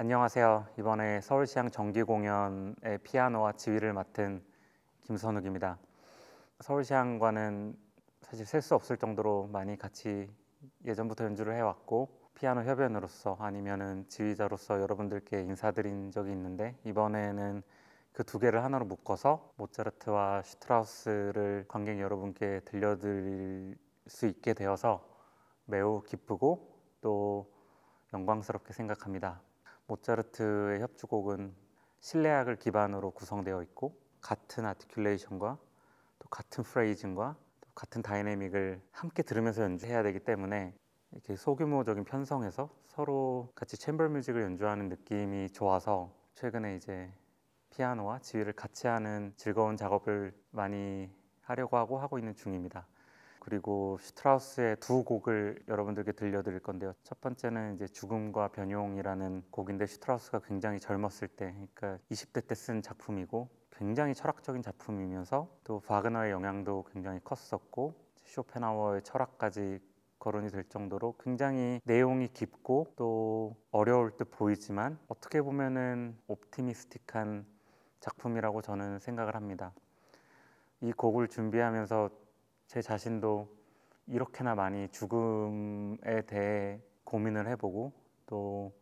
안녕하세요. 이번에 서울시향 정기 공연의 피아노와 지휘를 맡은 김선욱입니다. 서울시향과는 사실 셀 수 없을 정도로 많이 같이 예전부터 연주를 해왔고 피아노 협연으로서 아니면은 지휘자로서 여러분들께 인사드린 적이 있는데 이번에는 그 두 개를 하나로 묶어서 모차르트와 슈트라우스를 관객 여러분께 들려드릴 수 있게 되어서 매우 기쁘고 또 영광스럽게 생각합니다. 모차르트의 협주곡은 실내악을 기반으로 구성되어 있고 같은 아티큘레이션과 또 같은 프레이징과 또 같은 다이내믹을 함께 들으면서 연주해야 되기 때문에 이렇게 소규모적인 편성에서 서로 같이 챔버 뮤직을 연주하는 느낌이 좋아서 최근에 이제 피아노와 지휘를 같이 하는 즐거운 작업을 많이 하려고 하고 하고 있는 중입니다. 그리고 슈트라우스의 두 곡을 여러분들께 들려드릴 건데요. 첫 번째는 이제 죽음과 변용이라는 곡인데 슈트라우스가 굉장히 젊었을 때, 그러니까 20대 때 쓴 작품이고 굉장히 철학적인 작품이면서 또 바그너의 영향도 굉장히 컸었고 쇼펜하워의 철학까지 거론이 될 정도로 굉장히 내용이 깊고 또 어려울 듯 보이지만 어떻게 보면은 옵티미스틱한 작품이라고 저는 생각을 합니다. 이 곡을 준비하면서 제 자신도 이렇게나 많이 죽음에 대해 고민을 해보고 또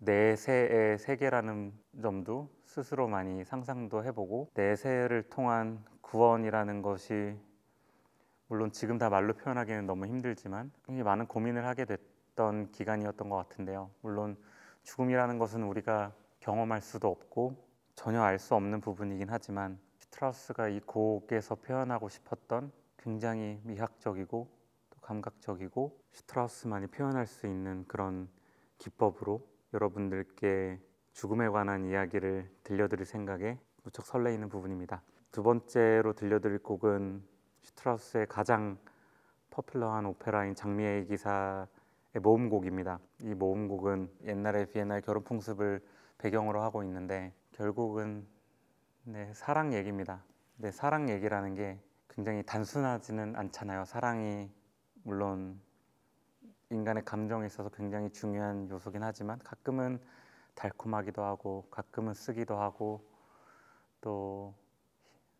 내세의 세계라는 점도 스스로 많이 상상도 해보고 내세를 통한 구원이라는 것이 물론 지금 다 말로 표현하기는 너무 힘들지만 굉장히 많은 고민을 하게 됐던 기간이었던 것 같은데요. 물론 죽음이라는 것은 우리가 경험할 수도 없고 전혀 알 수 없는 부분이긴 하지만 트라우스가이 곡에서 표현하고 싶었던 굉장히 미학적이고 또 감각적이고 슈트라우스만이 표현할 수 있는 그런 기법으로 여러분들께 죽음에 관한 이야기를 들려드릴 생각에 무척 설레이는 부분입니다. 두 번째로 들려드릴 곡은 슈트라우스의 가장 퍼플러한 오페라인 장미의 기사의 모음곡입니다. 이 모음곡은 옛날에 비엔나 결혼 풍습을 배경으로 하고 있는데 결국은 네, 사랑 얘기입니다. 네, 사랑 얘기라는 게 굉장히 단순하지는 않잖아요. 사랑이 물론 인간의 감정에 있어서 굉장히 중요한 요소긴 하지만 가끔은 달콤하기도 하고 가끔은 쓰기도 하고 또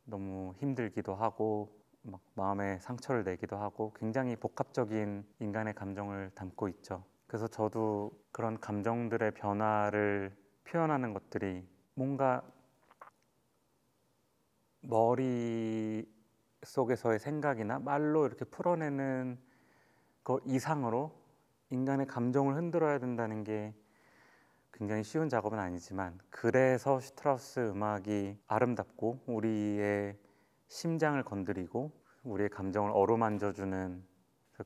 너무 힘들기도 하고 막 마음에 상처를 내기도 하고 굉장히 복합적인 인간의 감정을 담고 있죠. 그래서 저도 그런 감정들의 변화를 표현하는 것들이 뭔가 머리 속에서의 생각이나 말로 이렇게 풀어내는 것 이상으로 인간의 감정을 흔들어야 된다는 게 굉장히 쉬운 작업은 아니지만 그래서 슈트라우스 음악이 아름답고 우리의 심장을 건드리고 우리의 감정을 어루만져주는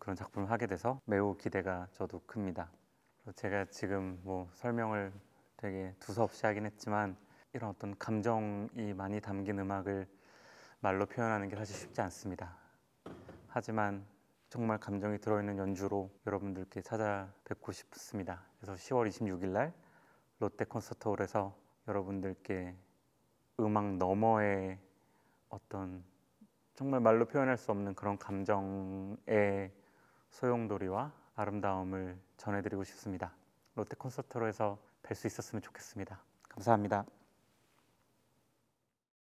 그런 작품을 하게 돼서 매우 기대가 저도 큽니다. 제가 지금 뭐 설명을 되게 두서없이 하긴 했지만 이런 어떤 감정이 많이 담긴 음악을 말로 표현하는 게 사실 쉽지 않습니다. 하지만 정말 감정이 들어있는 연주로 여러분들께 찾아뵙고 싶습니다. 그래서 10월 26일 날 롯데 콘서트홀에서 여러분들께 음악 너머의 어떤 정말 말로 표현할 수 없는 그런 감정의 소용돌이와 아름다움을 전해드리고 싶습니다. 롯데 콘서트홀에서 뵐 수 있었으면 좋겠습니다. 감사합니다.